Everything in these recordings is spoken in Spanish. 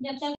Gracias.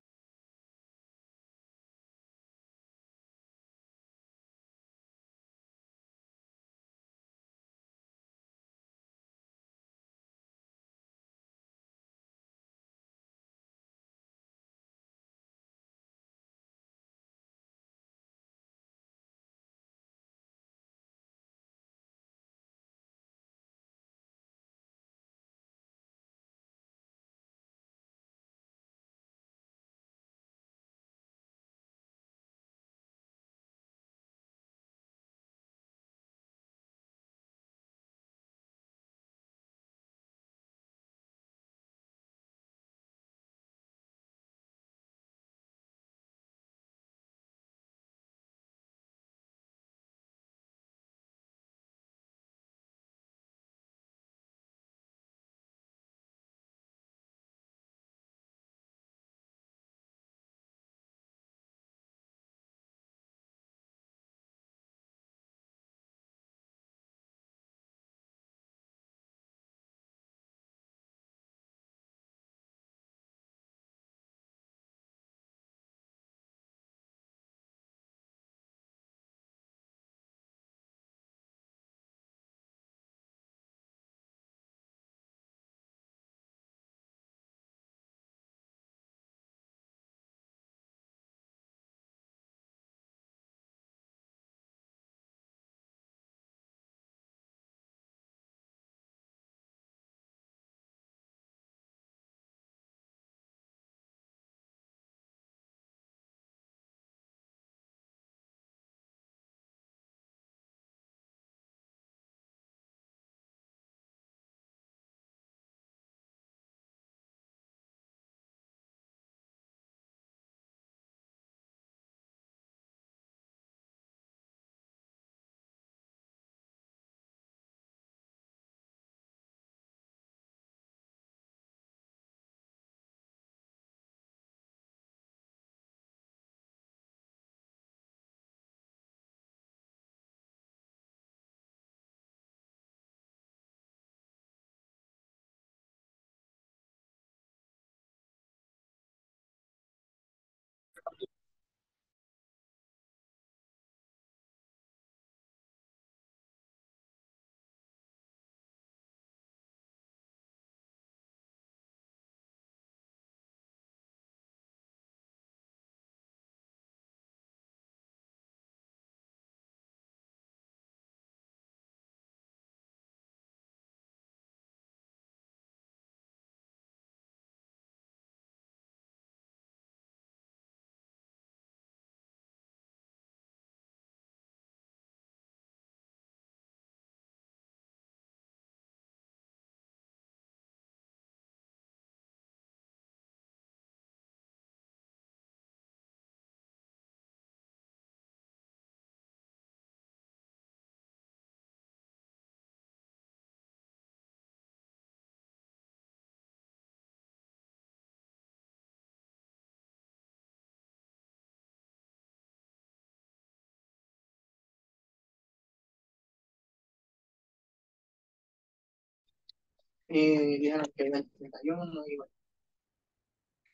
eh, dijeron que era 31 y bueno,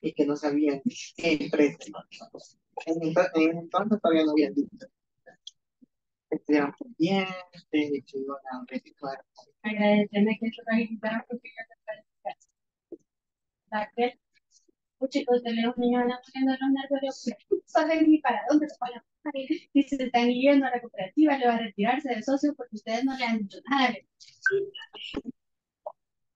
y que no sabían qué empresa. En, en entonces todavía no habían dicho. Estuvieron pendientes, que iban a resituar. Agradecerme que yo la invitaron porque yo te que, chicos, de los niños andan poniendo los nervios, saben ni para dónde se van ¿eh? Y se están yendo a la cooperativa, le va a retirarse de socio porque ustedes no le han dicho nada.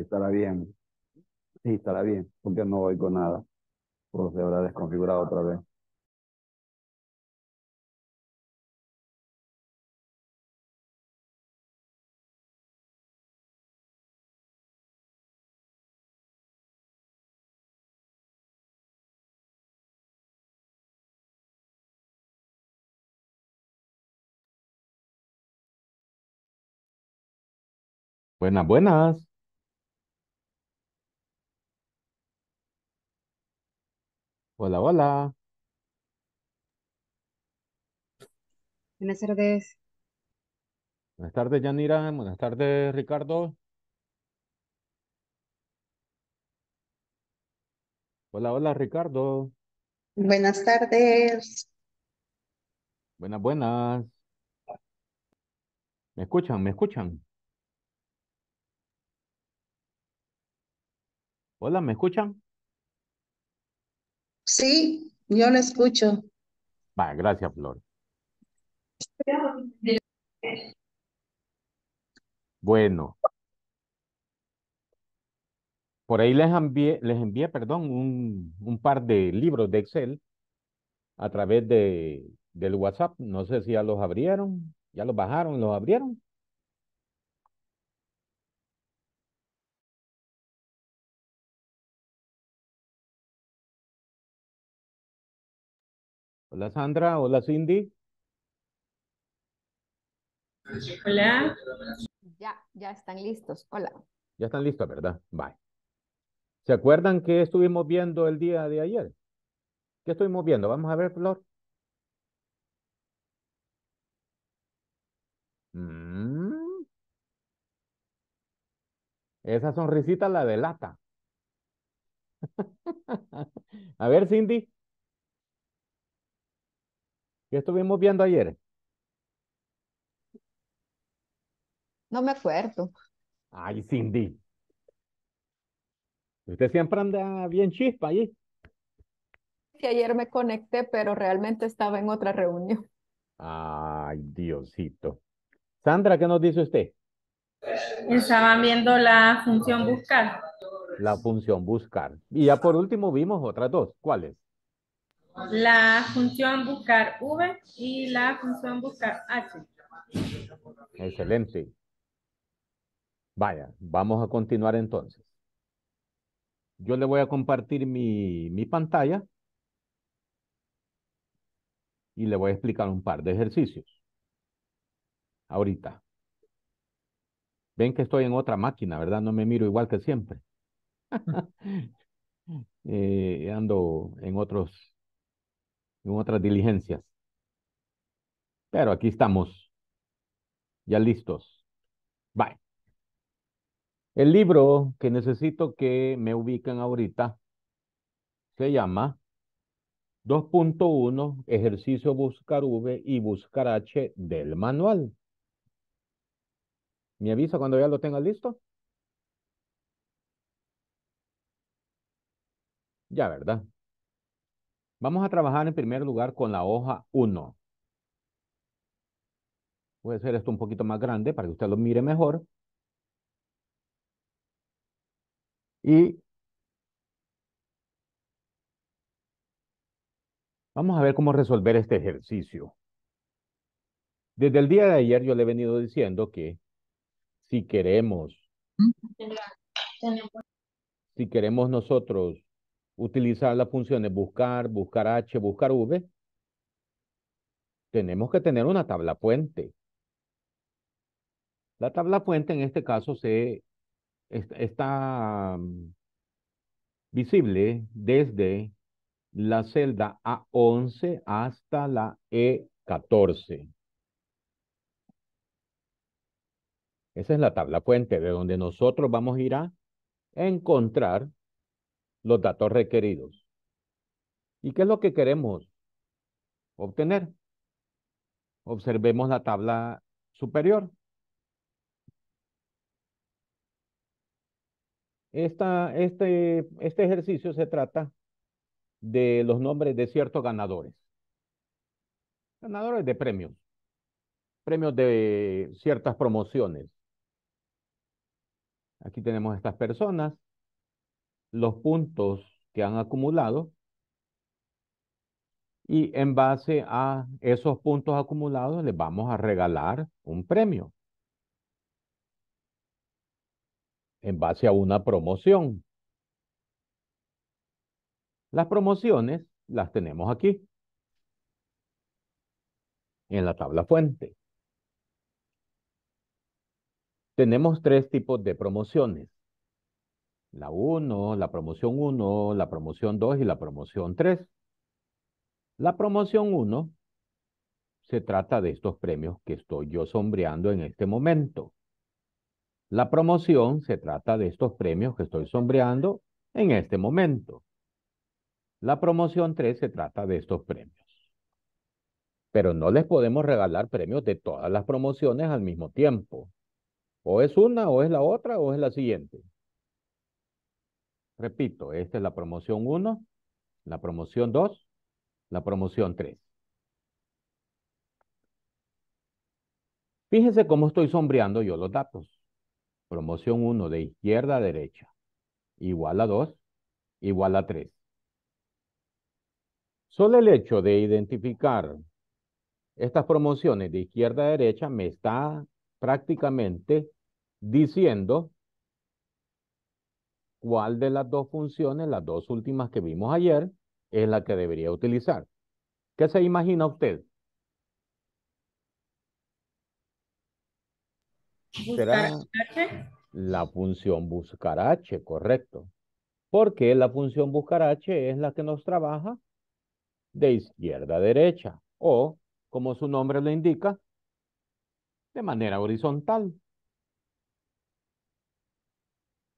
estará bien. Sí, estará bien, porque no voy con nada. Pues se habrá desconfigurado otra vez. Buenas, buenas. Hola, hola. Buenas tardes. Buenas tardes, Yanira. Buenas tardes, Ricardo. Hola, hola, Ricardo. Buenas tardes. Buenas, buenas. ¿Me escuchan? ¿Me escuchan? Hola, ¿me escuchan? Sí, yo lo escucho. Va, gracias, Flor. Bueno. Por ahí les envié, les envié perdón, un, un, par de libros de Excel a través de, del WhatsApp. No sé si ya los abrieron, ya los bajaron, los abrieron. Hola Sandra, hola Cindy. Hola. Ya, ya están listos. Hola. Ya están listos, ¿verdad? Bye. ¿Se acuerdan que estuvimos viendo el día de ayer? ¿Qué estuvimos viendo? Vamos a ver, Flor. Mm. Esa sonrisita la delata. a ver, Cindy. ¿Qué estuvimos viendo ayer? No me acuerdo. Ay, Cindy. Usted siempre anda bien chispa ahí. Que ayer me conecté, pero realmente estaba en otra reunión. Ay, Diosito. Sandra, ¿qué nos dice usted? Estaban viendo la función buscar. La función buscar. Y ya por último vimos otras dos. ¿Cuáles? la función buscar V y la función buscar H. Excelente. Vaya, vamos a continuar entonces. Yo le voy a compartir mi, mi pantalla y le voy a explicar un par de ejercicios. Ahorita. Ven que estoy en otra máquina, ¿verdad? No me miro igual que siempre. Eh, ando en otros en otras diligencias. Pero aquí estamos, ya listos. Bye. El libro que necesito que me ubiquen ahorita se llama 2.1 Ejercicio Buscar V y Buscar H del manual. ¿Me avisa cuando ya lo tenga listo? Ya, ¿verdad? Vamos a trabajar en primer lugar con la hoja 1. Voy a hacer esto un poquito más grande para que usted lo mire mejor. Y vamos a ver cómo resolver este ejercicio. Desde el día de ayer yo le he venido diciendo que si queremos, si queremos nosotros utilizar las funciones buscar, buscar H, buscar V, tenemos que tener una tabla puente. La tabla puente en este caso se está mm, visible desde la celda A11 hasta la E14. Esa es la tabla puente de donde nosotros vamos a ir a encontrar los datos requeridos. ¿Y qué es lo que queremos obtener? Observemos la tabla superior. Esta, este, este ejercicio se trata de los nombres de ciertos ganadores. Ganadores de premios. Premios de ciertas promociones. Aquí tenemos estas personas los puntos que han acumulado y en base a esos puntos acumulados les vamos a regalar un premio en base a una promoción. Las promociones las tenemos aquí en la tabla fuente. Tenemos tres tipos de promociones. La 1, la promoción 1, la promoción 2 y la promoción 3. La promoción 1 se trata de estos premios que estoy yo sombreando en este momento. La promoción se trata de estos premios que estoy sombreando en este momento. La promoción 3 se trata de estos premios. Pero no les podemos regalar premios de todas las promociones al mismo tiempo. O es una, o es la otra, o es la siguiente. Repito, esta es la promoción 1, la promoción 2, la promoción 3. Fíjense cómo estoy sombreando yo los datos. Promoción 1 de izquierda a derecha, igual a 2, igual a 3. Solo el hecho de identificar estas promociones de izquierda a derecha me está prácticamente diciendo cuál de las dos funciones, las dos últimas que vimos ayer, es la que debería utilizar. ¿Qué se imagina usted? Será H? la función buscar H, correcto. Porque la función buscar H es la que nos trabaja de izquierda a derecha o, como su nombre lo indica, de manera horizontal.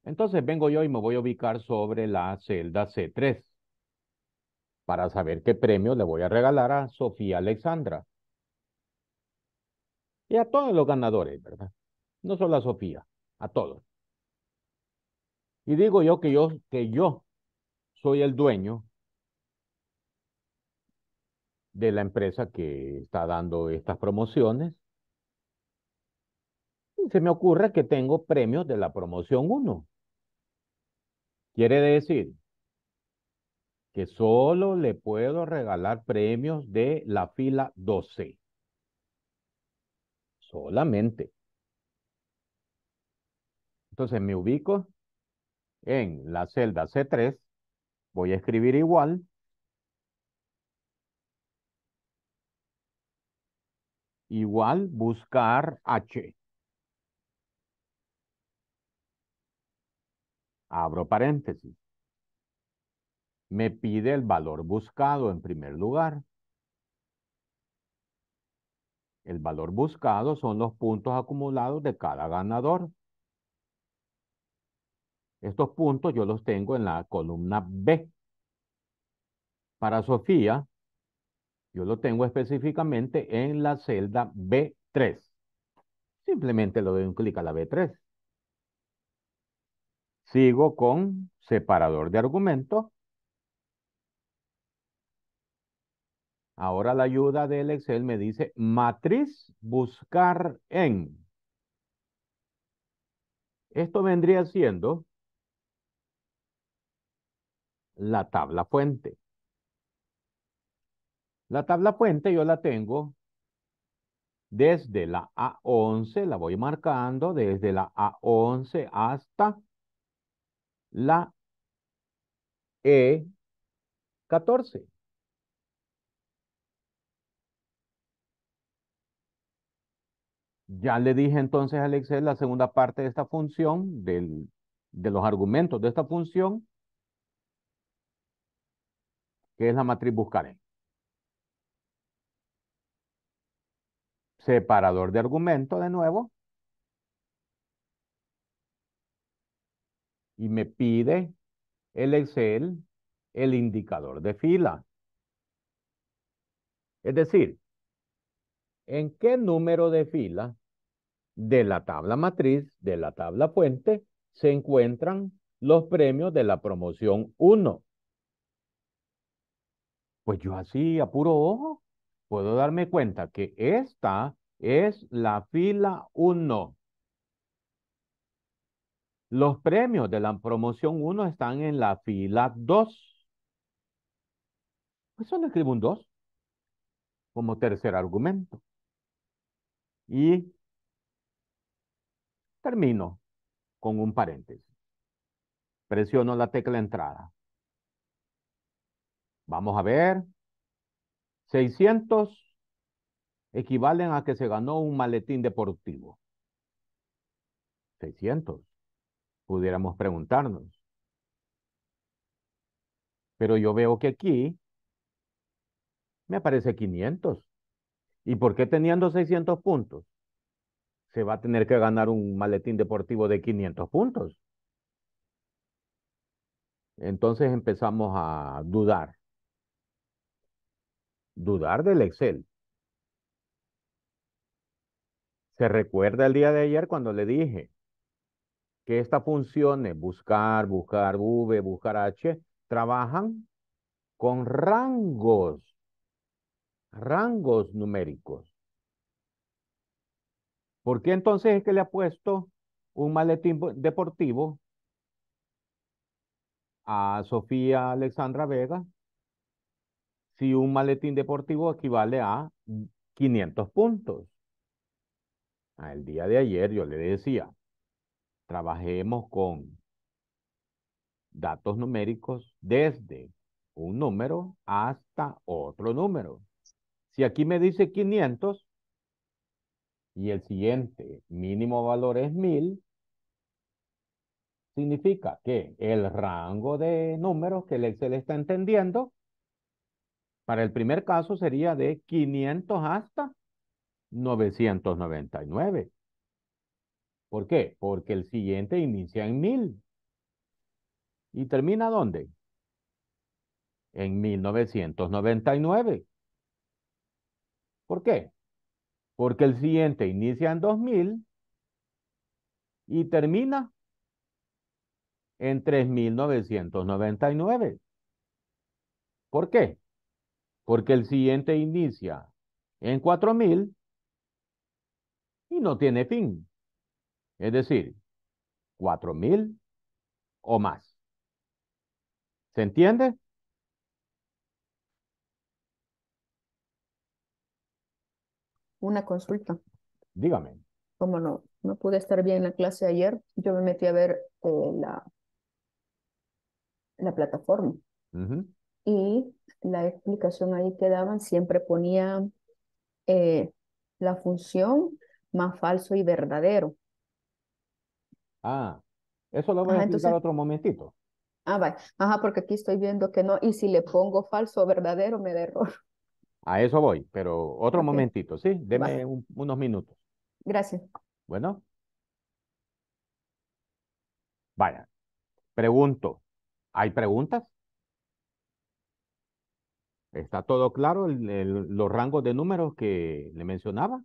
Entonces vengo yo y me voy a ubicar sobre la celda C3 para saber qué premio le voy a regalar a Sofía Alexandra. Y a todos los ganadores, ¿verdad? No solo a Sofía, a todos. Y digo yo que yo, que yo soy el dueño de la empresa que está dando estas promociones. Y se me ocurre que tengo premios de la promoción 1. Quiere decir que solo le puedo regalar premios de la fila 12. Solamente. Entonces me ubico en la celda C3. Voy a escribir igual. Igual buscar H. abro paréntesis. Me pide el valor buscado en primer lugar. El valor buscado son los puntos acumulados de cada ganador. Estos puntos yo los tengo en la columna B. Para Sofía, yo lo tengo específicamente en la celda B3. Simplemente le doy un clic a la B3. Sigo con separador de argumentos. Ahora la ayuda del Excel me dice matriz buscar en. Esto vendría siendo la tabla fuente. La tabla fuente yo la tengo desde la A11, la voy marcando, desde la A11 hasta la E14. Ya le dije entonces al Excel la segunda parte de esta función, de los argumentos de esta función, que es la matriz buscaré. Separador de argumento de nuevo. y me pide el Excel el indicador de fila. Es decir, ¿en qué número de fila de la tabla matriz, de la tabla fuente, se encuentran los premios de la promoción 1? Pues yo así, a puro ojo, puedo darme cuenta que esta es la fila 1. Los premios de la promoción 1 están en la fila 2. Pues solo escribo un 2 como tercer argumento. Y termino con un paréntesis. Presiono la tecla entrada. Vamos a ver. 600 equivalen a que se ganó un maletín deportivo. 600 pudiéramos preguntarnos. Pero yo veo que aquí me aparece 500. ¿Y por qué teniendo 600 puntos? Se va a tener que ganar un maletín deportivo de 500 puntos. Entonces empezamos a dudar. Dudar del Excel. ¿Se recuerda el día de ayer cuando le dije, que estas funciones, buscar, buscar V, buscar H, trabajan con rangos, rangos numéricos. ¿Por qué entonces es que le ha puesto un maletín deportivo a Sofía Alexandra Vega si un maletín deportivo equivale a 500 puntos? Ah, el día de ayer yo le decía, trabajemos con datos numéricos desde un número hasta otro número. Si aquí me dice 500 y el siguiente mínimo valor es 1000, significa que el rango de números que el Excel está entendiendo, para el primer caso sería de 500 hasta 999. ¿Por qué? Porque el siguiente inicia en 1000. ¿Y termina dónde? En 1999. ¿Por qué? Porque el siguiente inicia en 2000 y termina en 3999. ¿Por qué? Porque el siguiente inicia en 4000 y no tiene fin. Es decir, 4.000 o más. ¿Se entiende? Una consulta. Dígame. Cómo no, no pude estar bien en la clase ayer, yo me metí a ver eh, la, la plataforma. Y la explicación ahí que daban siempre ponía eh, la función más falso y verdadero. Ah, eso lo voy a explicar otro momentito. Ah, vaya. Ajá, porque aquí estoy viendo que no. Y si le pongo falso o verdadero, me da error. A eso voy, pero otro momentito, ¿sí? Deme unos minutos. Gracias. Bueno. Vaya. Pregunto. ¿Hay preguntas? ¿Está todo claro los rangos de números que le mencionaba?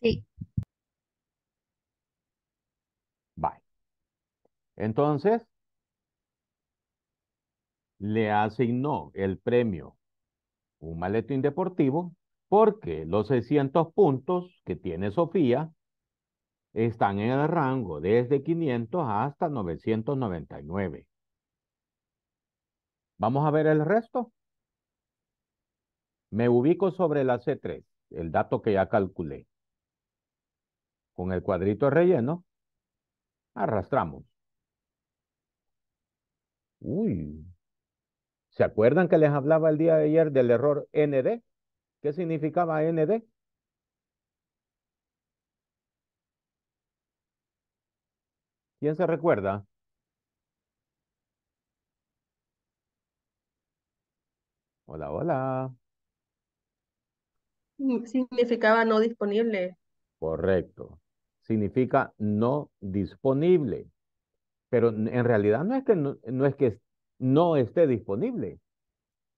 Sí. Entonces, le asignó el premio, un maletín deportivo, porque los 600 puntos que tiene Sofía están en el rango desde 500 hasta 999. Vamos a ver el resto. Me ubico sobre la C3, el dato que ya calculé. Con el cuadrito relleno, arrastramos. Uy, ¿se acuerdan que les hablaba el día de ayer del error ND? ¿Qué significaba ND? ¿Quién se recuerda? Hola, hola. Significaba no disponible. Correcto. Significa no disponible. Pero en realidad no es que no, es que no esté disponible,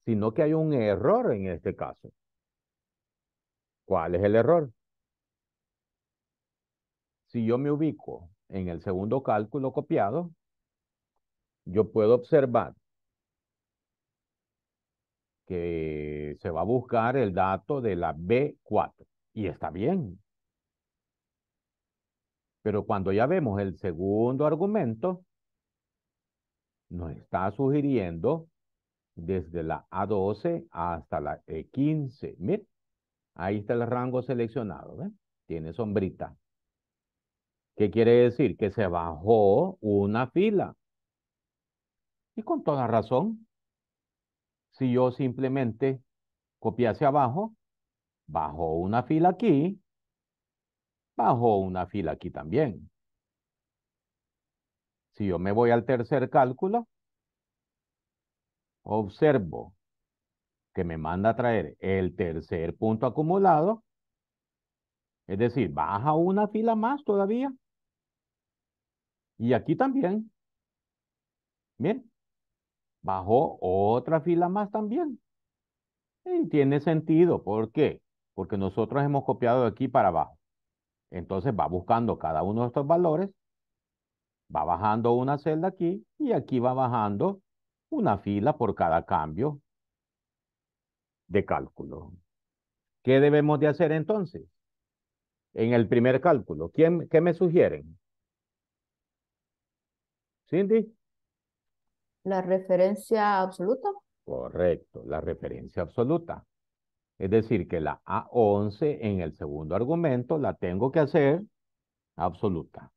sino que hay un error en este caso. ¿Cuál es el error? Si yo me ubico en el segundo cálculo copiado, yo puedo observar que se va a buscar el dato de la B4. Y está bien, pero cuando ya vemos el segundo argumento, nos está sugiriendo desde la A12 hasta la E15. ahí está el rango seleccionado, Tiene sombrita. ¿Qué quiere decir? Que se bajó una fila. Y con toda razón, si yo simplemente hacia abajo, bajó una fila aquí bajo una fila aquí también. Si yo me voy al tercer cálculo, observo que me manda a traer el tercer punto acumulado, es decir, baja una fila más todavía. Y aquí también. Bien. Bajo otra fila más también. Y tiene sentido. ¿Por qué? Porque nosotros hemos copiado de aquí para abajo. Entonces va buscando cada uno de estos valores, va bajando una celda aquí y aquí va bajando una fila por cada cambio de cálculo. ¿Qué debemos de hacer entonces? En el primer cálculo, ¿quién, ¿qué me sugieren? Cindy. La referencia absoluta. Correcto, la referencia absoluta. Es decir, que la A11 en el segundo argumento la tengo que hacer absoluta.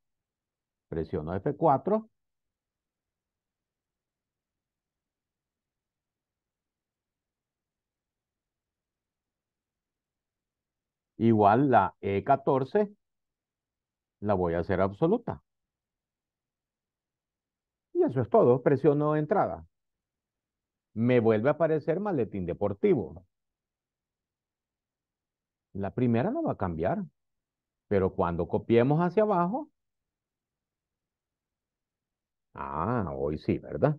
Presiono F4. Igual la E14 la voy a hacer absoluta. Y eso es todo. Presiono entrada. Me vuelve a aparecer maletín deportivo la primera no va a cambiar. Pero cuando copiemos hacia abajo, ah, hoy sí, ¿verdad?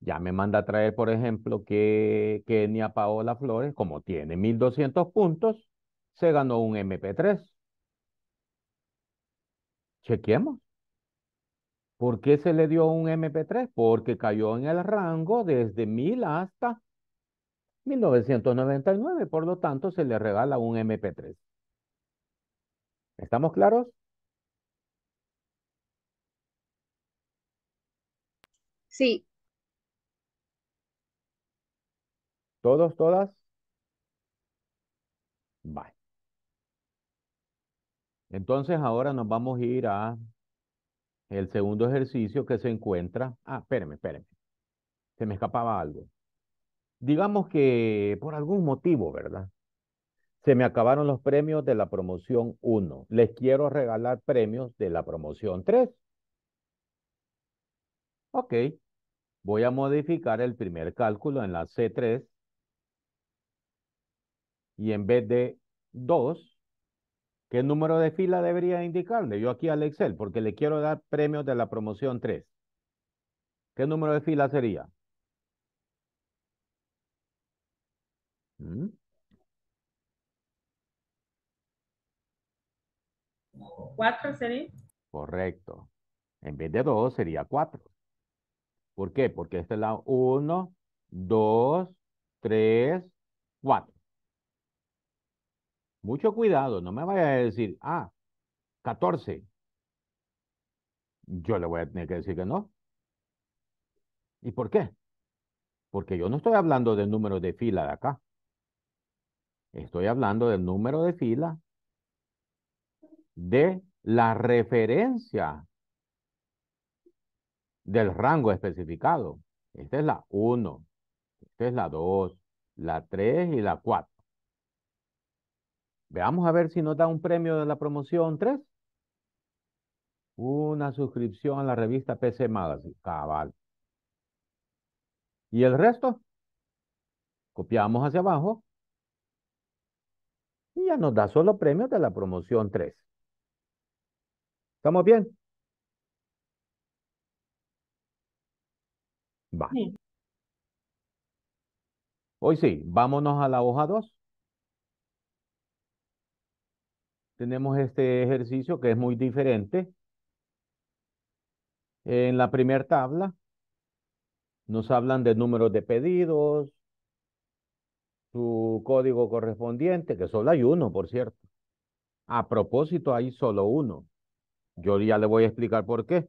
Ya me manda a traer, por ejemplo, que Kenia Paola Flores, como tiene 1200 puntos, se ganó un MP3. Chequemos. ¿Por qué se le dio un MP3? Porque cayó en el rango desde 1000 hasta 1999, por lo tanto, se le regala un MP3. ¿Estamos claros? Sí. ¿Todos, todas? Vale. Entonces ahora nos vamos a ir a el segundo ejercicio que se encuentra. Ah, espérame, espérame. Se me escapaba algo digamos que por algún motivo, ¿verdad? Se me acabaron los premios de la promoción 1. Les quiero regalar premios de la promoción 3. Ok, voy a modificar el primer cálculo en la C3 y en vez de 2, ¿qué número de fila debería indicarle? Yo aquí al Excel, porque le quiero dar premios de la promoción 3. ¿Qué número de fila sería? 4 mm. sería. Correcto. En vez de 2 sería 4. ¿Por qué? Porque este es la 1, 2, 3, 4. Mucho cuidado, no me vaya a decir ah, 14. Yo le voy a tener que decir que no. ¿Y por qué? Porque yo no estoy hablando del número de fila de acá. Estoy hablando del número de fila de la referencia del rango especificado. Esta es la 1, esta es la 2, la 3 y la 4. Veamos a ver si nos da un premio de la promoción 3. Una suscripción a la revista PC Magazine. Cabal. ¿Y el resto? Copiamos hacia abajo y ya nos da solo premios de la promoción 3. ¿Estamos bien? Va. Hoy sí, vámonos a la hoja 2. Tenemos este ejercicio que es muy diferente. En la primera tabla nos hablan de números de pedidos, su código correspondiente, que solo hay uno, por cierto. A propósito, hay solo uno. Yo ya le voy a explicar por qué.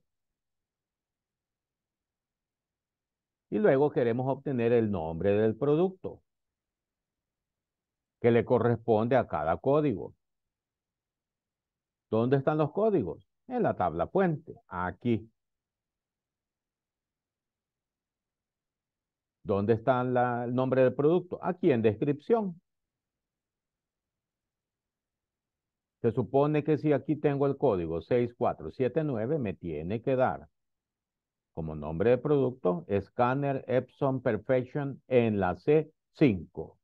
Y luego queremos obtener el nombre del producto que le corresponde a cada código. ¿Dónde están los códigos? En la tabla puente, aquí. ¿Dónde está el nombre del producto? Aquí en descripción. Se supone que si aquí tengo el código 6479 me tiene que dar como nombre de producto Scanner Epson Perfection en la C5.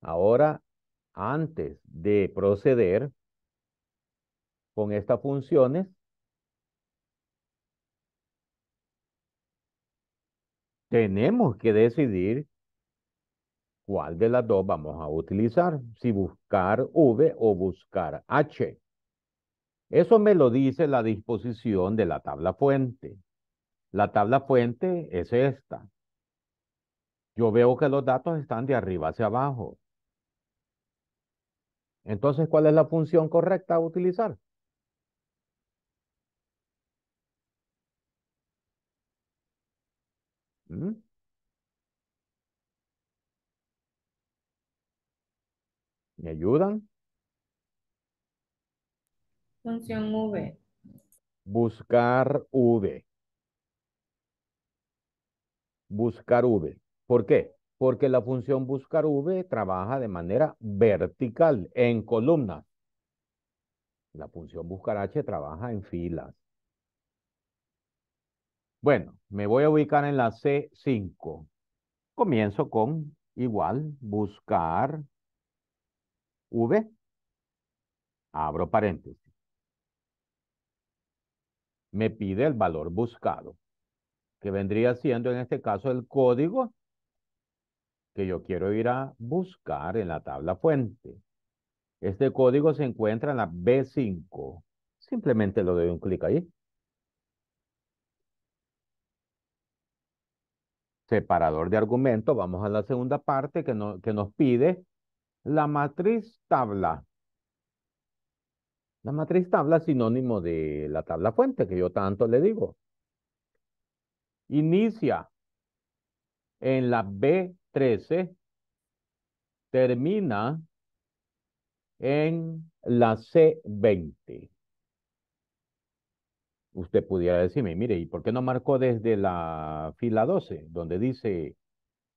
Ahora, antes de proceder con estas funciones, tenemos que decidir cuál de las dos vamos a utilizar, si buscar V o buscar H. Eso me lo dice la disposición de la tabla fuente. La tabla fuente es esta. Yo veo que los datos están de arriba hacia abajo. Entonces, ¿cuál es la función correcta a utilizar? ¿Me ayudan? Función V. Buscar V. Buscar V. ¿Por qué? Porque la función buscar V trabaja de manera vertical, en columnas. La función buscar H trabaja en filas. Bueno, me voy a ubicar en la C5. Comienzo con igual, buscar V. Abro paréntesis. Me pide el valor buscado, que vendría siendo en este caso el código que yo quiero ir a buscar en la tabla fuente. Este código se encuentra en la B5. Simplemente lo doy un clic ahí. separador de argumento, vamos a la segunda parte que, que nos pide la matriz tabla. La matriz tabla es sinónimo de la tabla fuente, que yo tanto le digo. Inicia en la B13, termina en la C20 usted pudiera decirme, mire, ¿y por qué no marcó desde la fila 12, donde dice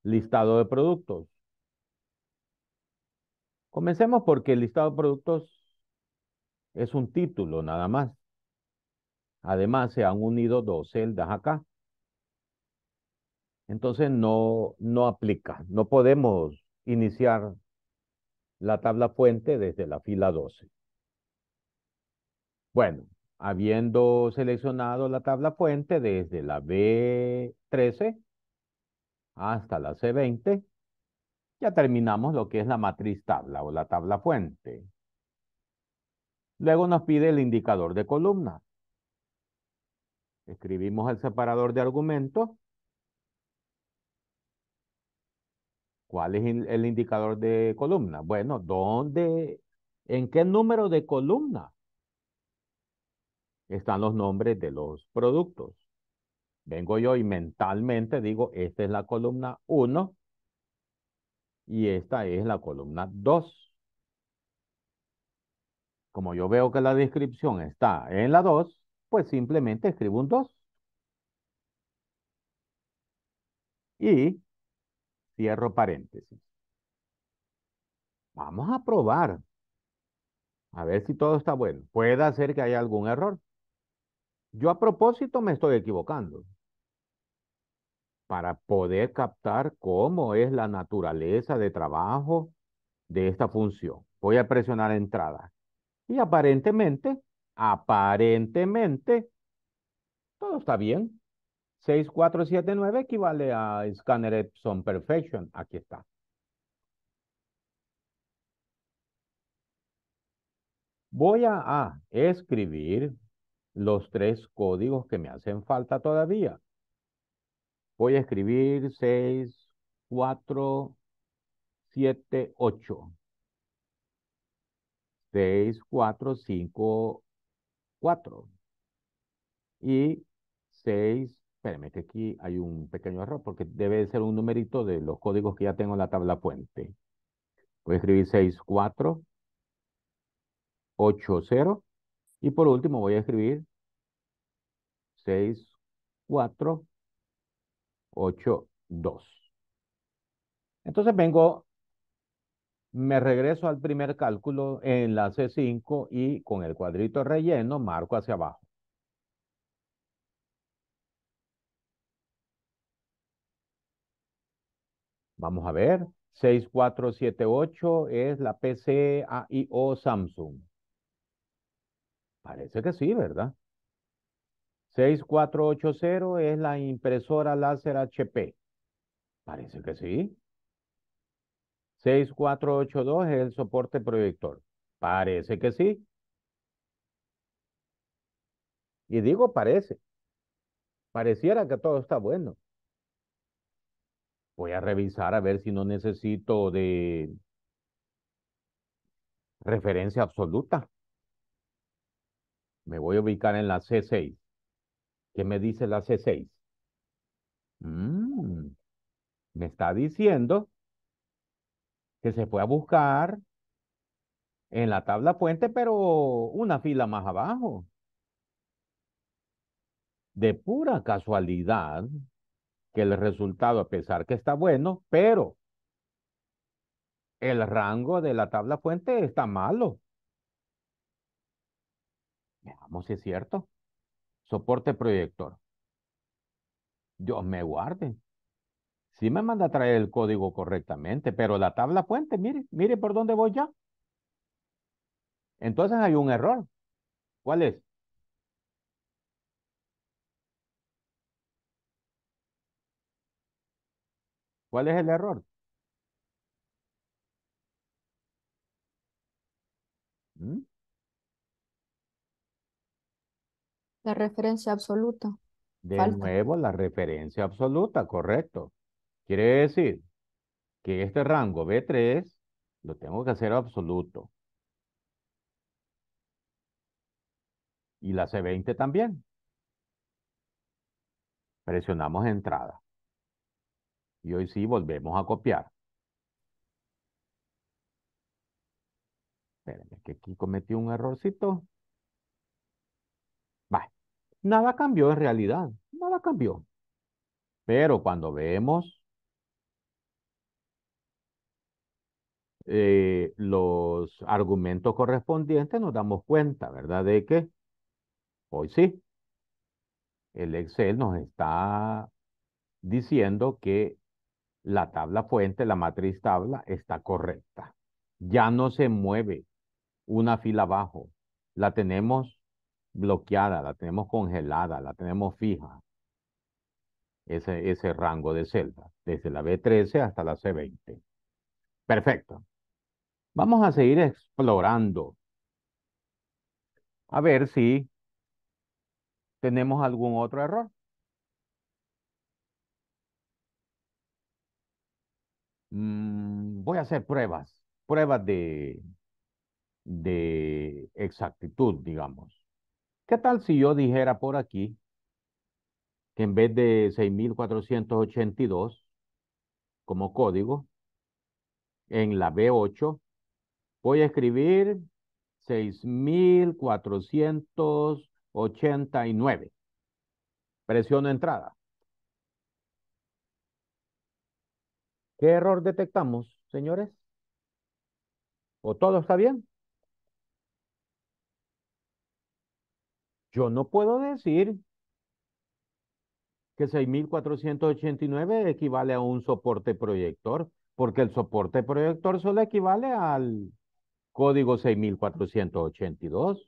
listado de productos? Comencemos porque el listado de productos es un título nada más. Además, se han unido dos celdas acá. Entonces no, no aplica, no podemos iniciar la tabla fuente desde la fila 12. Bueno, habiendo seleccionado la tabla fuente desde la B13 hasta la C20, ya terminamos lo que es la matriz tabla o la tabla fuente. Luego nos pide el indicador de columna. Escribimos el separador de argumentos. ¿Cuál es el indicador de columna? Bueno, ¿dónde? ¿En qué número de columna están los nombres de los productos. Vengo yo y mentalmente digo, esta es la columna 1 y esta es la columna 2. Como yo veo que la descripción está en la 2, pues simplemente escribo un 2. Y cierro paréntesis. Vamos a probar. A ver si todo está bueno. Puede ser que haya algún error. Yo a propósito me estoy equivocando para poder captar cómo es la naturaleza de trabajo de esta función. Voy a presionar entrada. Y aparentemente, aparentemente, todo está bien. 6479 equivale a Scanner Epson Perfection. Aquí está. Voy a, a escribir los tres códigos que me hacen falta todavía. Voy a escribir 6, 4, 7, 8. 6, 4, 5, 4. Y 6, espérenme que aquí hay un pequeño error porque debe ser un numerito de los códigos que ya tengo en la tabla fuente. Voy a escribir 6, 4, 8, 0. Y por último voy a escribir 6, 4, 8, 2. Entonces vengo, me regreso al primer cálculo, en la c 5 y con el cuadrito relleno marco hacia abajo. Vamos a ver, 6478 es la PCAIO Samsung. Parece que sí, ¿verdad? 6480 es la impresora láser HP. Parece que sí. 6482 es el soporte proyector. Parece que sí. Y digo parece. Pareciera que todo está bueno. Voy a revisar a ver si no necesito de referencia absoluta. Me voy a ubicar en la C6. ¿Qué me dice la C6? Mm, me está diciendo que se puede buscar en la tabla fuente pero una fila más abajo. De pura casualidad, que el resultado, a pesar que está bueno, pero el rango de la tabla fuente está malo. Veamos si es cierto. Soporte proyector. Dios me guarde. si me manda a traer el código correctamente, pero la tabla puente mire, mire por dónde voy ya. Entonces hay un error. ¿Cuál es? ¿Cuál es el error? ¿Mm? La referencia absoluta. De nuevo, la referencia absoluta, correcto. Quiere decir que este rango B3 lo tengo que hacer absoluto. Y la C20 también. Presionamos entrada. Y hoy sí volvemos a copiar. Espérenme que aquí cometí un errorcito. Nada cambió en realidad, nada cambió. Pero cuando vemos eh, los argumentos correspondientes, nos damos cuenta, ¿verdad? De que hoy sí, el Excel nos está diciendo que la tabla fuente, la matriz tabla, está correcta. Ya no se mueve una fila abajo. La tenemos bloqueada, la tenemos congelada, la tenemos fija. Ese, ese rango de celda, desde la B13 hasta la C20. Perfecto. Vamos a seguir explorando. A ver si tenemos algún otro error. Mm, voy a hacer pruebas, pruebas de, de exactitud, digamos. ¿Qué tal si yo dijera por aquí que en vez de 6482 como código, en la B8 voy a escribir 6489. Presiono entrada. ¿Qué error detectamos, señores? ¿O todo está bien? Yo no puedo decir que 6.489 equivale a un soporte proyector, porque el soporte proyector solo equivale al código 6482.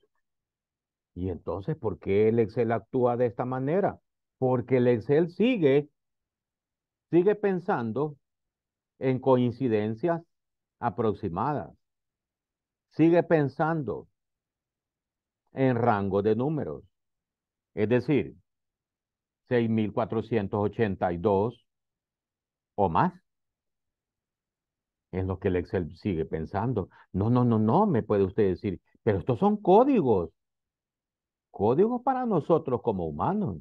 Y entonces, ¿por qué el Excel actúa de esta manera? Porque el Excel sigue, sigue pensando en coincidencias aproximadas. Sigue pensando en rango de números. Es decir, 6.482 o más. Es lo que el Excel sigue pensando. No, no, no, no, me puede usted decir, pero estos son códigos. Códigos para nosotros como humanos.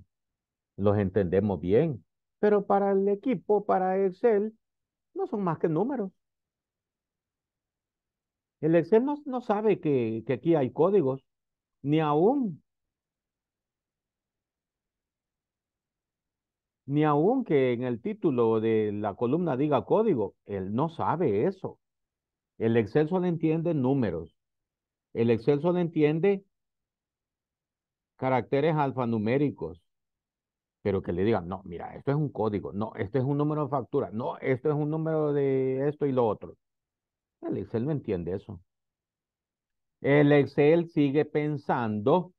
Los entendemos bien, pero para el equipo, para Excel, no son más que números. El Excel no, sabe que aquí hay códigos ni aún, ni aún que en el título de la columna diga código, él no sabe eso. El Excel solo entiende números. El Excel solo entiende caracteres alfanuméricos. Pero que le digan, no, mira, esto es un código, no, esto es un número de factura, no, esto es un número de esto y lo otro. El Excel no entiende eso. El Excel sigue pensando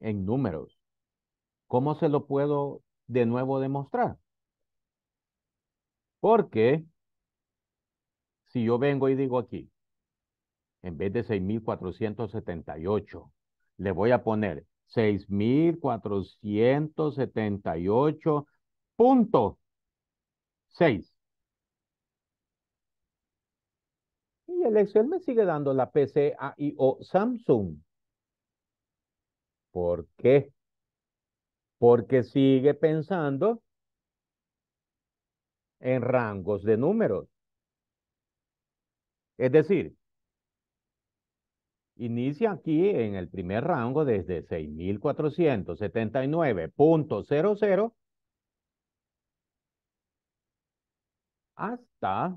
en números. ¿Cómo se lo puedo de nuevo demostrar? Porque si yo vengo y digo aquí, en vez de 6.478, le voy a poner ocho punto seis. Elección me sigue dando la PCI o Samsung. ¿Por qué? Porque sigue pensando en rangos de números. Es decir, inicia aquí en el primer rango desde 6,479.00 hasta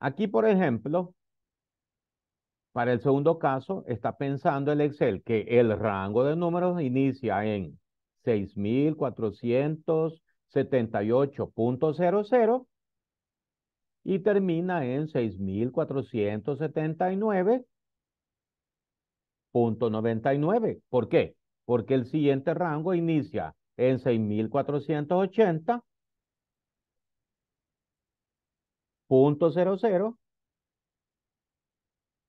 Aquí, por ejemplo, para el segundo caso, está pensando el Excel que el rango de números inicia en 6478.00 y termina en 6479.99. ¿Por qué? Porque el siguiente rango inicia en 6480 punto cero cero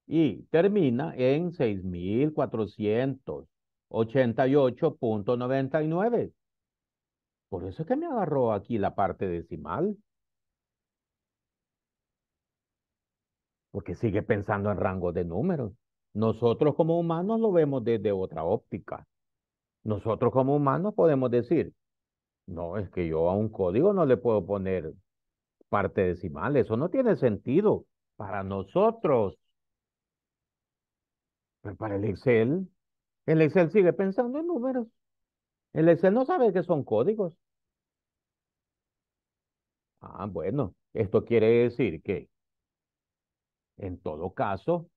y termina en 6,488.99. Por eso es que me agarró aquí la parte decimal. Porque sigue pensando en rangos de números. Nosotros como humanos lo vemos desde otra óptica. Nosotros como humanos podemos decir, no, es que yo a un código no le puedo poner parte decimal. Eso no tiene sentido para nosotros. Pero para el Excel, el Excel sigue pensando en números. El Excel no sabe que son códigos. Ah, bueno, esto quiere decir que, en todo caso,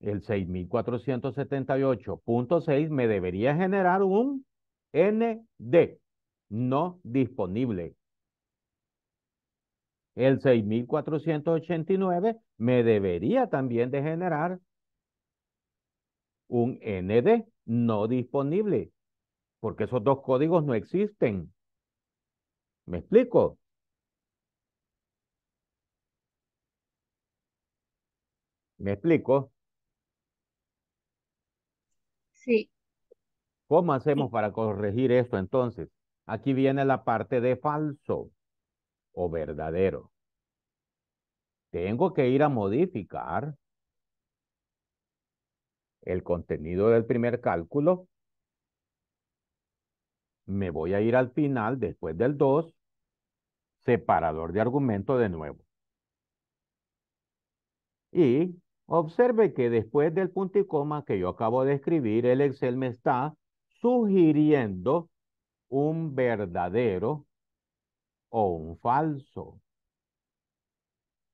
el 6478.6 me debería generar un ND no disponible el 6489 me debería también de generar un ND no disponible, porque esos dos códigos no existen. ¿Me explico? ¿Me explico? Sí. ¿Cómo hacemos para corregir esto entonces? Aquí viene la parte de falso o verdadero. Tengo que ir a modificar el contenido del primer cálculo. Me voy a ir al final, después del 2, separador de argumento de nuevo. Y observe que después del punto y coma que yo acabo de escribir, el Excel me está sugiriendo un verdadero o un falso.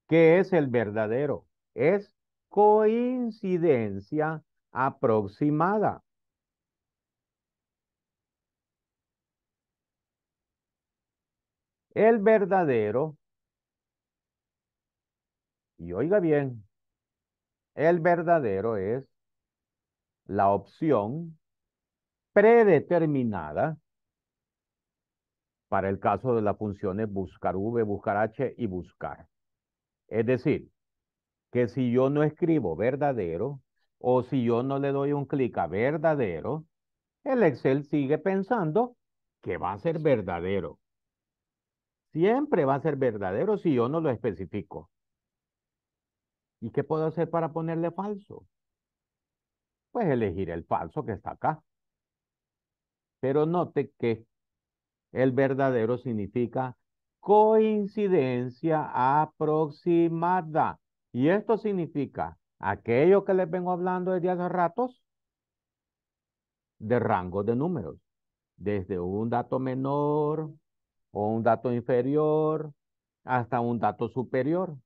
¿Qué es el verdadero? Es coincidencia aproximada. El verdadero, y oiga bien, el verdadero es la opción predeterminada para el caso de las funciones buscar V, buscar H y buscar. Es decir, que si yo no escribo verdadero o si yo no le doy un clic a verdadero, el Excel sigue pensando que va a ser verdadero. Siempre va a ser verdadero si yo no lo especifico. ¿Y qué puedo hacer para ponerle falso? Pues elegir el falso que está acá. Pero note que el verdadero significa coincidencia aproximada. Y esto significa aquello que les vengo hablando desde hace ratos, de rango de números, desde un dato menor o un dato inferior hasta un dato superior,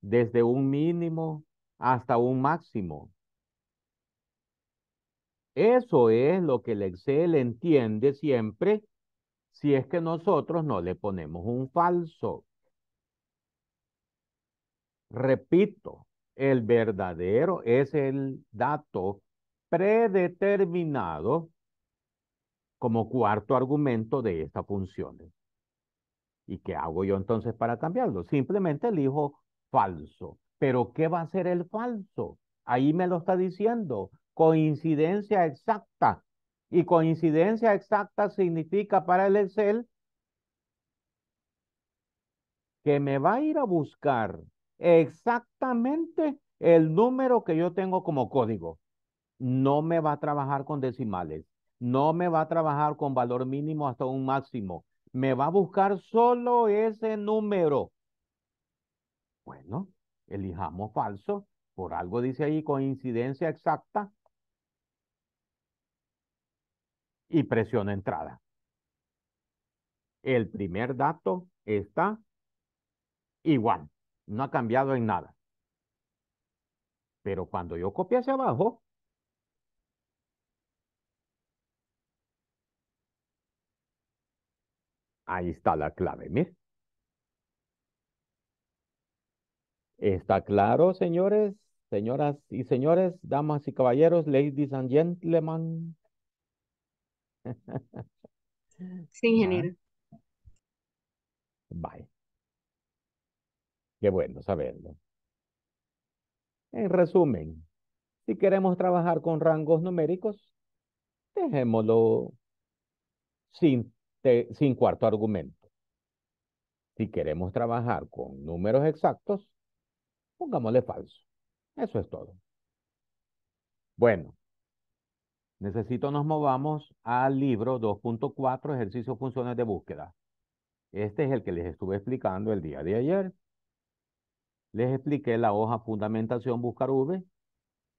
desde un mínimo hasta un máximo. Eso es lo que el Excel entiende siempre si es que nosotros no le ponemos un falso. Repito, el verdadero es el dato predeterminado como cuarto argumento de esta función. ¿Y qué hago yo entonces para cambiarlo? Simplemente elijo falso. ¿Pero qué va a ser el falso? Ahí me lo está diciendo coincidencia exacta. Y coincidencia exacta significa para el Excel que me va a ir a buscar exactamente el número que yo tengo como código. No me va a trabajar con decimales, no me va a trabajar con valor mínimo hasta un máximo. Me va a buscar solo ese número. Bueno, elijamos falso. Por algo dice ahí coincidencia exacta y presiona entrada. El primer dato está igual, no ha cambiado en nada. Pero cuando yo copié hacia abajo, ahí está la clave, ¿Está claro, señores, señoras y señores, damas y caballeros, ladies and gentlemen? Sí, ingeniero. Bye qué bueno saberlo. En resumen, si queremos trabajar con rangos numéricos, dejémoslo sin, sin cuarto argumento. Si queremos trabajar con números exactos, pongámosle falso. Eso es todo. Bueno, Necesito nos movamos al libro 2.4, ejercicios funciones de búsqueda. Este es el que les estuve explicando el día de ayer. Les expliqué la hoja fundamentación buscar V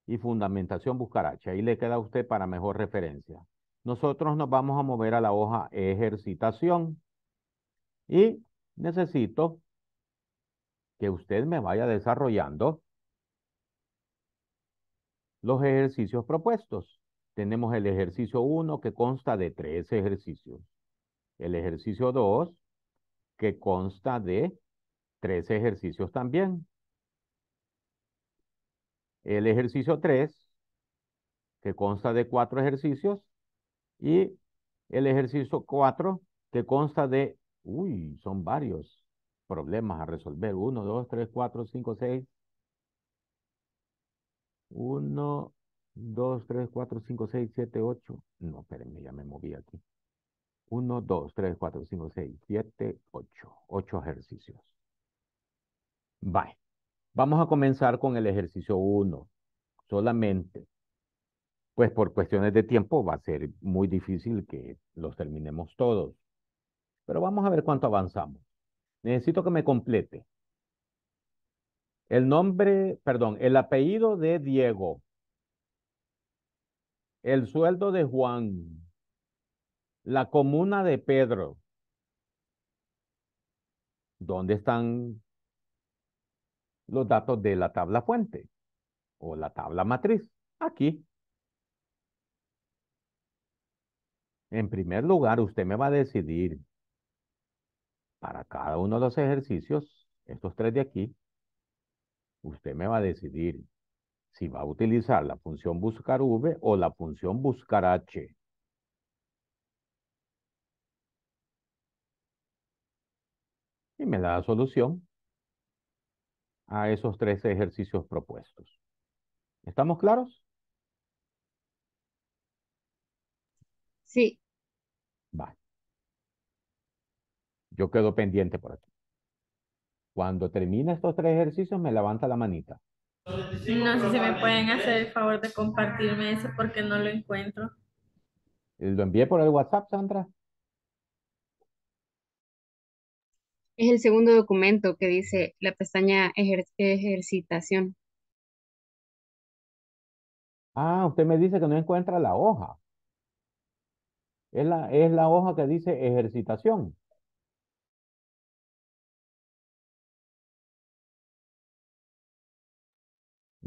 y fundamentación buscar H. Ahí le queda a usted para mejor referencia. Nosotros nos vamos a mover a la hoja ejercitación y necesito que usted me vaya desarrollando los ejercicios propuestos tenemos el ejercicio 1 que consta de 3 ejercicios. El ejercicio 2 que consta de 3 ejercicios también. El ejercicio 3 que consta de 4 ejercicios y el ejercicio 4 que consta de, uy, son varios problemas a resolver. 1, 2, 3, 4, 5, 6. 1, 2, 3, 4, 5, 6, 7, 8. No, espérenme, ya me moví aquí. 1, 2, 3, 4, 5, 6, 7, 8. 8 ejercicios. Bye. Vamos a comenzar con el ejercicio 1. Solamente, pues por cuestiones de tiempo va a ser muy difícil que los terminemos todos. Pero vamos a ver cuánto avanzamos. Necesito que me complete. El nombre, perdón, el apellido de Diego el sueldo de Juan, la comuna de Pedro. ¿Dónde están los datos de la tabla fuente o la tabla matriz? Aquí. En primer lugar, usted me va a decidir para cada uno de los ejercicios, estos tres de aquí, usted me va a decidir si va a utilizar la función buscar v o la función buscar h. Y me da la solución a esos tres ejercicios propuestos. ¿Estamos claros? Sí. Vale. Yo quedo pendiente por aquí. Cuando termine estos tres ejercicios, me levanta la manita. No sé si me pueden hacer el favor de compartirme eso porque no lo encuentro. ¿Lo envié por el WhatsApp, Sandra? Es el segundo documento que dice la pestaña ejercitación. Ah, usted me dice que no encuentra la hoja. Es la, es la hoja que dice ejercitación.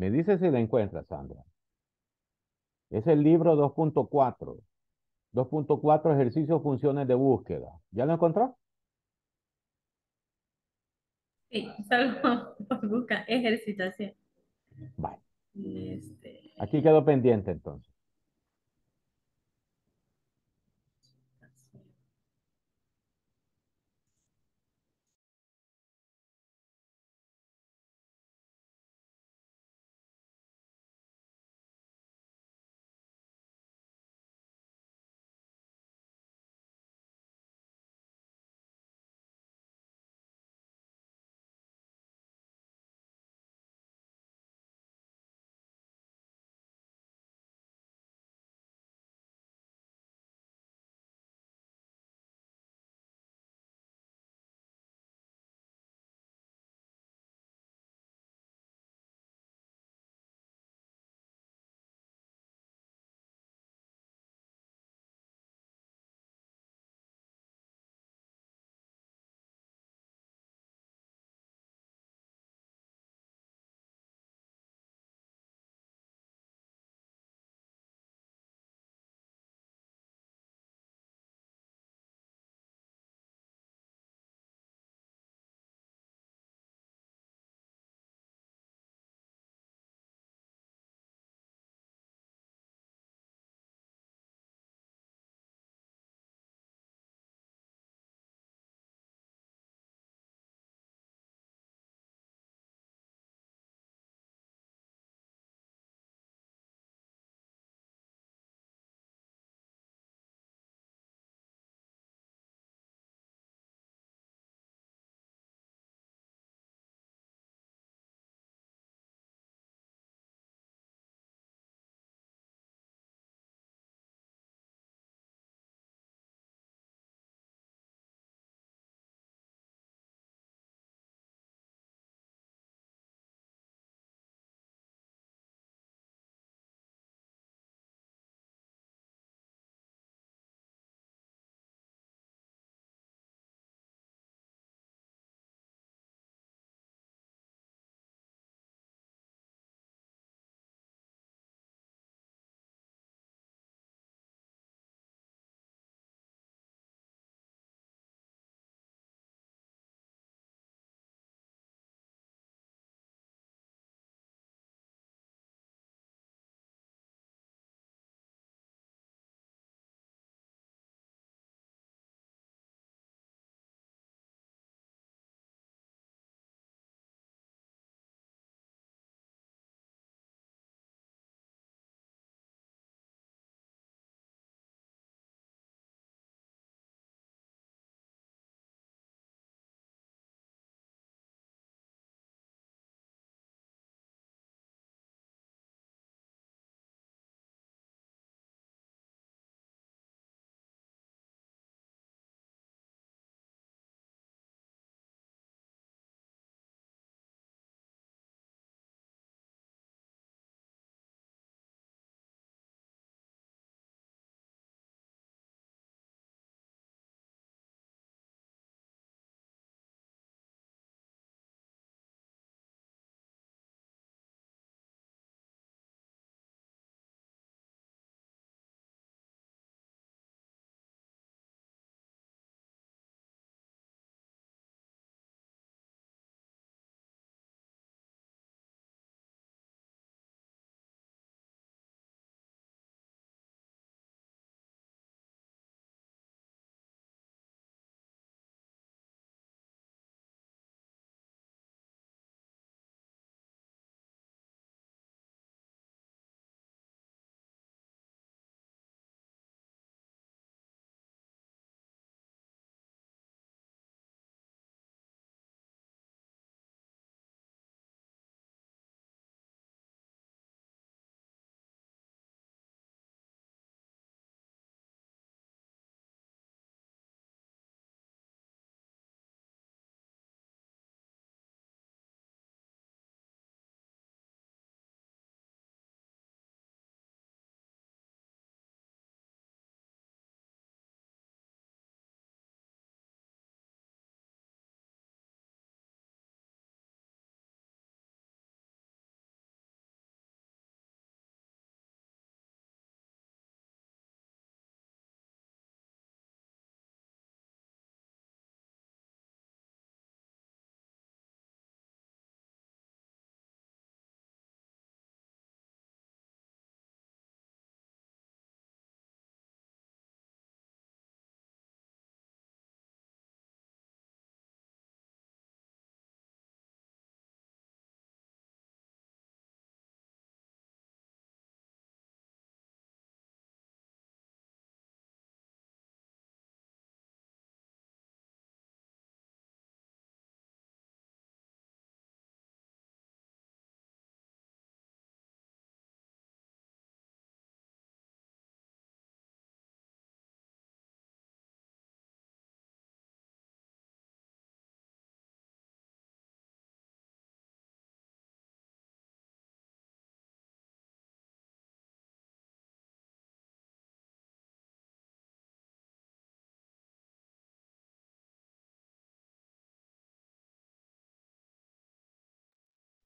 Me dice si la encuentra, Sandra. Es el libro 2.4. 2.4 ejercicios, funciones de búsqueda. ¿Ya lo encontró? Sí, solo busca ejercitación. Vale. Este, Aquí quedó pendiente entonces.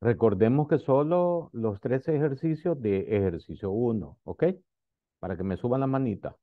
Recordemos que solo los tres ejercicios de ejercicio 1, ¿ok? Para que me suban la manita.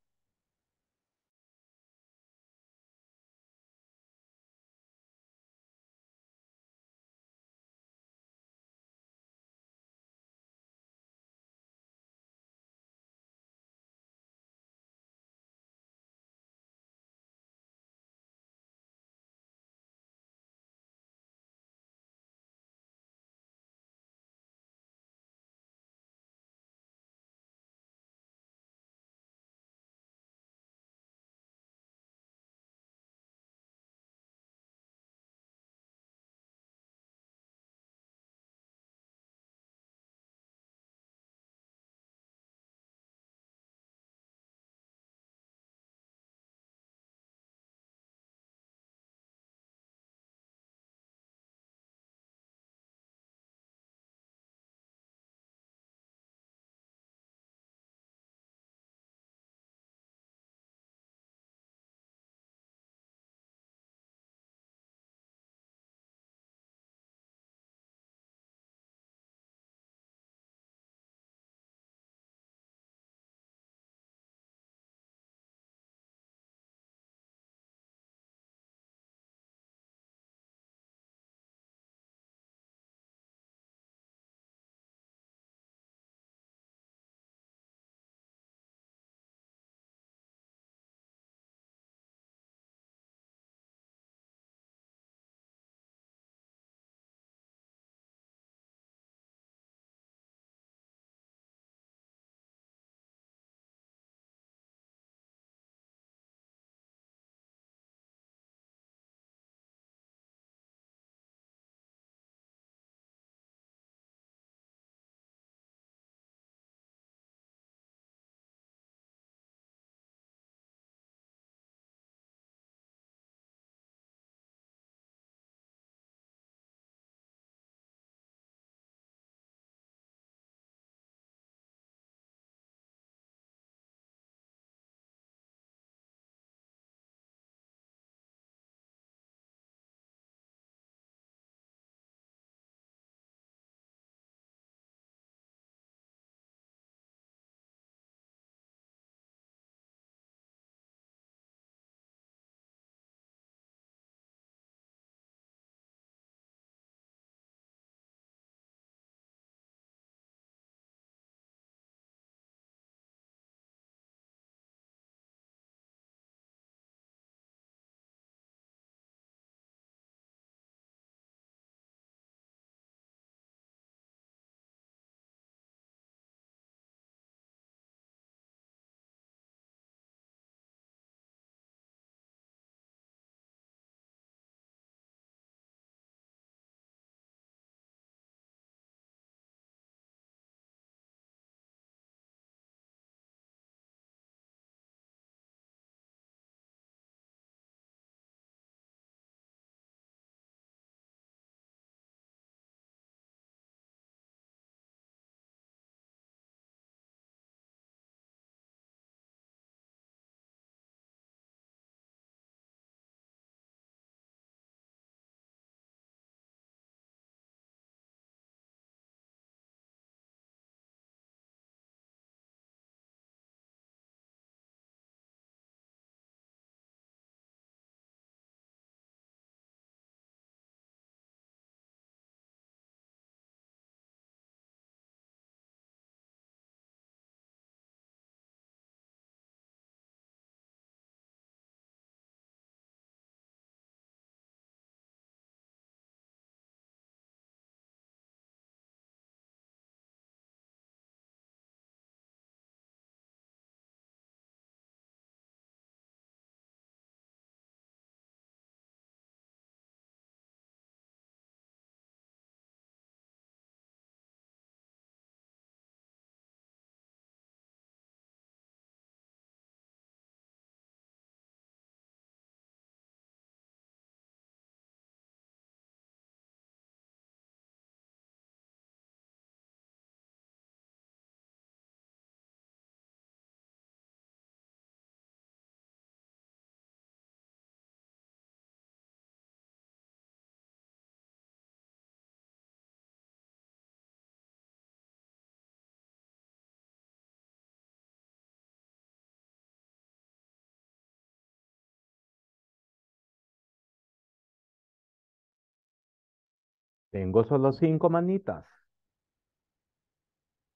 Tengo solo cinco manitas.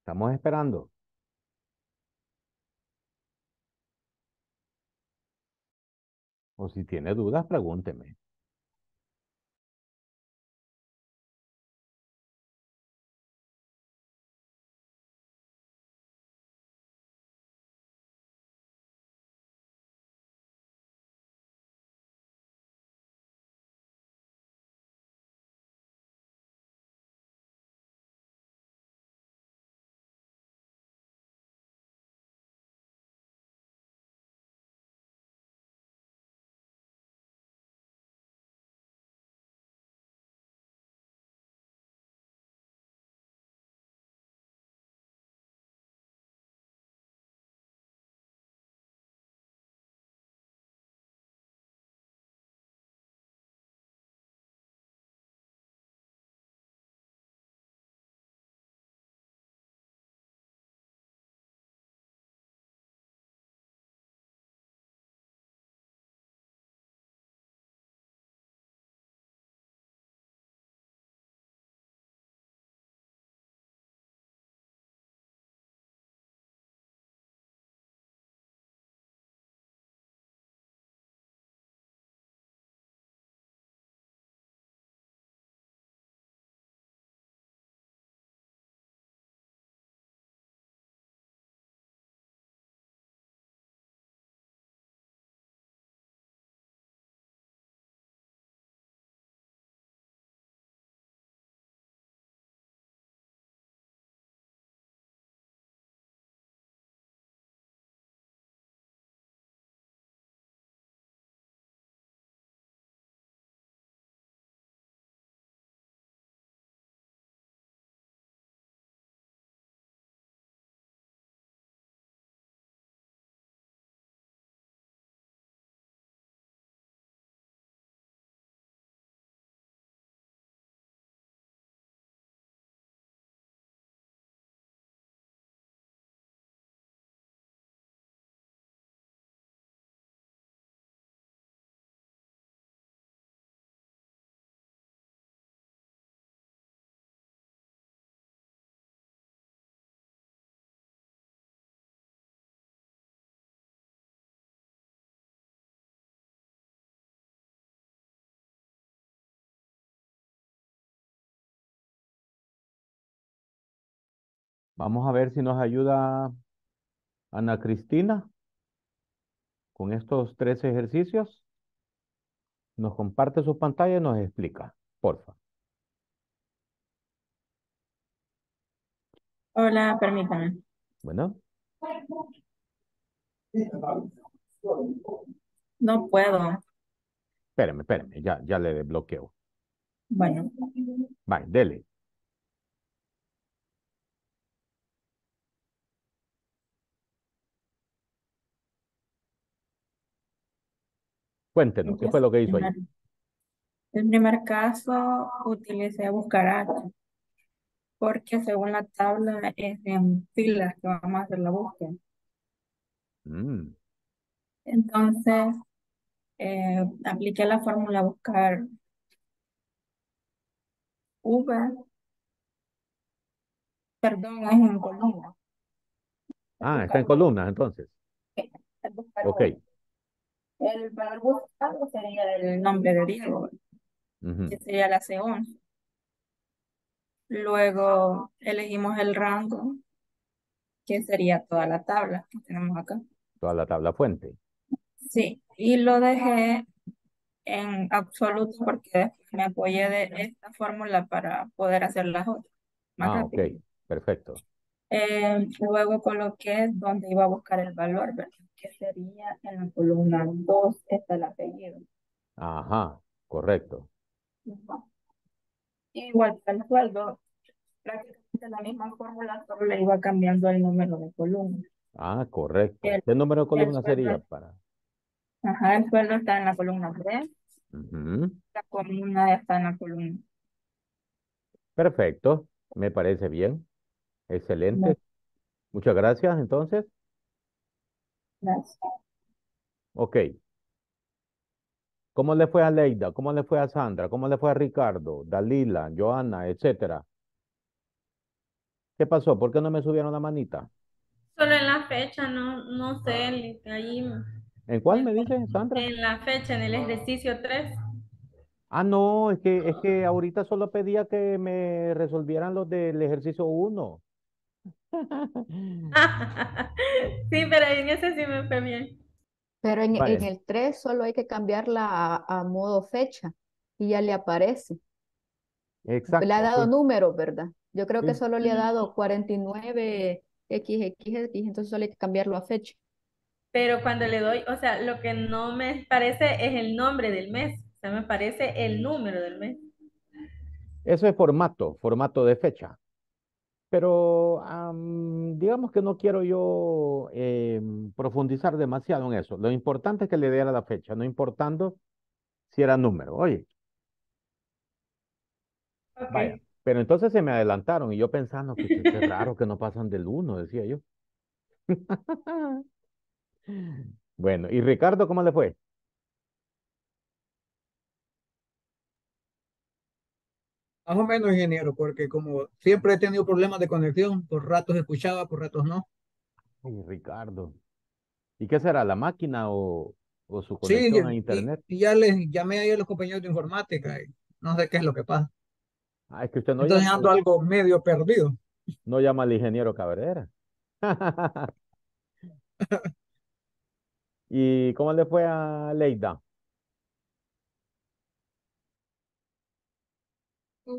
Estamos esperando. O si tiene dudas, pregúnteme. Vamos a ver si nos ayuda Ana Cristina con estos tres ejercicios. Nos comparte su pantalla y nos explica, favor. Hola, permítame. Bueno. No puedo. Espérame, espérame, ya, ya le desbloqueo. Bueno. Vale, dele. Cuéntenos, ¿qué fue lo que hizo ahí? En primer caso utilicé Buscar H. porque según la tabla es en filas que vamos a hacer la búsqueda. Mm. Entonces, eh, apliqué la fórmula buscar V, perdón, es en columna. Ah, está en columnas entonces. Sí, ok. El valor buscado sería el nombre de Diego, que sería la c Luego elegimos el rango, que sería toda la tabla que tenemos acá. Toda la tabla fuente. Sí, y lo dejé en absoluto porque me apoyé de esta fórmula para poder hacer las otras. ah, ok, perfecto. Eh, luego coloqué donde iba a buscar el valor, ¿verdad? que sería en la columna 2 está el apellido. Ajá, correcto. Igual que el sueldo, prácticamente la misma fórmula, solo le iba cambiando el número de columna. Ah, correcto. El, ¿Qué número de columna sería para? Ajá, el sueldo está en la columna 3. La columna está en la columna. Perfecto, me parece bien. Excelente. Muchas gracias, entonces. Gracias. Ok. ¿Cómo le fue a Leida? ¿Cómo le fue a Sandra? ¿Cómo le fue a Ricardo, Dalila, Joana, etcétera? ¿Qué pasó? ¿Por qué no me subieron la manita? Solo en la fecha, no, no sé, ahí. ¿En cuál me dice, Sandra? En la fecha, en el ejercicio 3. Ah, no, es que, es que ahorita solo pedía que me resolvieran los del ejercicio 1. sí, pero en ese sí me fue bien. Pero en, el 3 solo hay que cambiarla a, modo fecha y ya le aparece. Exacto. Le ha dado número, ¿verdad? Yo creo que solo le ha dado 49 XXX, entonces solo hay que cambiarlo a fecha. Pero cuando le doy, o sea, lo que no me parece es el nombre del mes, o sea, me parece el número del mes. Eso es formato, formato de fecha. Pero digamos que no quiero yo em, profundizar demasiado en eso. Lo importante es que le diera la fecha, no importando si era número. Oye. Vaya. Pero entonces se me adelantaron y yo pensando que es raro que no pasan del uno, decía yo. bueno, ¿y Ricardo cómo le fue? Más o menos, ingeniero, porque como siempre he tenido problemas de conexión, por ratos escuchaba, por ratos no. Ay, Ricardo. ¿Y qué será, la máquina o, o su conexión a internet? Y, y ya les llamé ahí a los compañeros de informática y no sé qué es lo que pasa. Ah, es que usted no Entonces llama, dejando algo medio perdido. No llama al ingeniero Cabrera. ¿Y cómo le fue a Leida?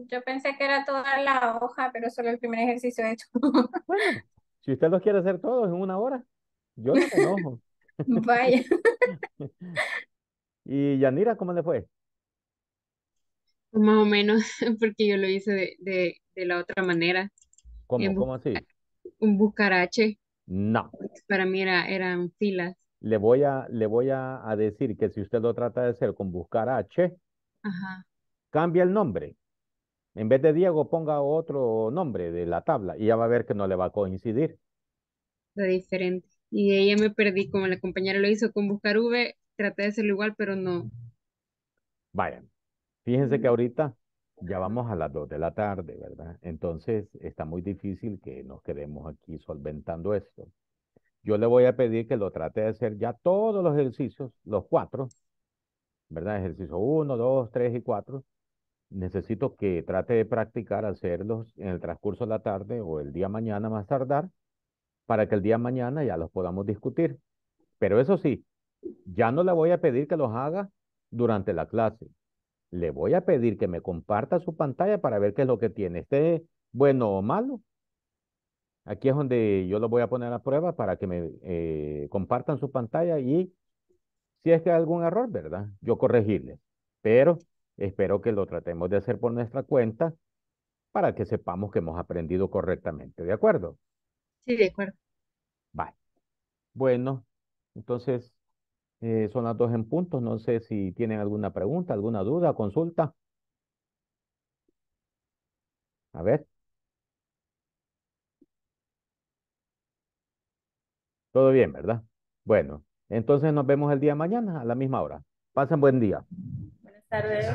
Yo pensé que era toda la hoja, pero solo el primer ejercicio hecho. si usted los quiere hacer todos en una hora, yo lo conozco. Vaya. ¿Y Yanira, cómo le fue? Más o menos, porque yo lo hice de, de, la otra manera. ¿Cómo, ¿Cómo así? Un buscar H. No. Para mí eran filas. Le voy, a, le voy a, decir que si usted lo trata de hacer con buscar H, cambia el nombre. En vez de Diego, ponga otro nombre de la tabla y ya va a ver que no le va a coincidir. Está diferente. Y ella ya me perdí, como la compañera lo hizo con buscar V, traté de hacerlo igual, pero no. vayan fíjense que ahorita ya vamos a las 2 de la tarde, ¿verdad? Entonces está muy difícil que nos quedemos aquí solventando esto. Yo le voy a pedir que lo trate de hacer ya todos los ejercicios, los cuatro, ¿verdad? Ejercicio 1, 2, 3 y 4, necesito que trate de practicar hacerlos en el transcurso de la tarde o el día mañana más tardar, para que el día mañana ya los podamos discutir. Pero eso sí, ya no le voy a pedir que los haga durante la clase. Le voy a pedir que me comparta su pantalla para ver qué es lo que tiene, esté bueno o malo. Aquí es donde yo lo voy a poner a prueba para que me eh, compartan su pantalla y si es que hay algún error, ¿verdad? Yo corregirle. Pero Espero que lo tratemos de hacer por nuestra cuenta para que sepamos que hemos aprendido correctamente. ¿De acuerdo? Sí, de acuerdo. Vale. Bueno, entonces eh, son las dos en punto. No sé si tienen alguna pregunta, alguna duda, consulta. A ver. Todo bien, ¿verdad? Bueno, entonces nos vemos el día de mañana a la misma hora. Pasen buen día tardes.